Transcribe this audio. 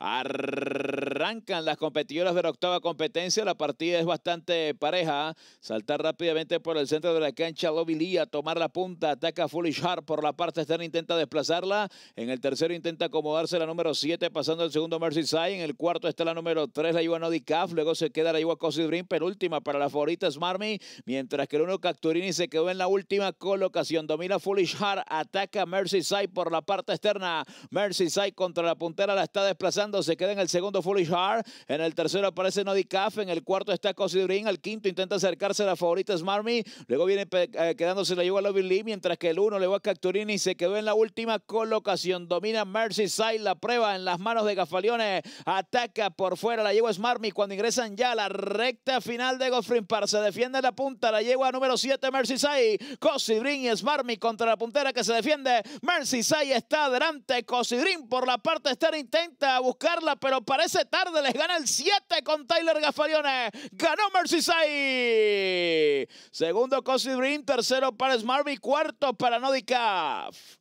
Arrancan las competidoras de la octava competencia. La partida es bastante pareja. Saltar rápidamente por el centro de la cancha. Lobby Lee a tomar la punta. Ataca Foolish Heart por la parte externa. Intenta desplazarla. En el tercero intenta acomodarse la número 7, pasando el segundo Mercy side. En el cuarto está la número 3, la Iwa Calf. Luego se queda la Iwa Cosi Dream, penúltima para la favorita Smarmy. Mientras que el uno Cacturini se quedó en la última colocación. Domina Foolish Heart, Ataca Mercy side por la parte externa. Mercy side contra la puntera la está desplazando se queda en el segundo Foolish Hard. En el tercero aparece Noddy Cafe, En el cuarto está Cosidrin. Al quinto intenta acercarse a la favorita Smarmy. Luego viene eh, quedándose la Yuga Lobby Lee. Mientras que el uno le va a Cacturini y se quedó en la última colocación. Domina Mercy Merseyside la prueba en las manos de Gafalione. Ataca por fuera la yegua Smarmy cuando ingresan ya a la recta final de Goffrin Par. Se defiende la punta la yegua número 7 Mercy Merseyside. Cosidrin y Smarmy contra la puntera que se defiende. Mercy Merseyside está adelante. Cosidrin por la parte externa intenta buscar Carla, pero parece tarde. Les gana el 7 con Tyler Gafarione. Ganó Merseyside. Segundo Cosi Green, tercero para Smarby, cuarto para Nodicaf.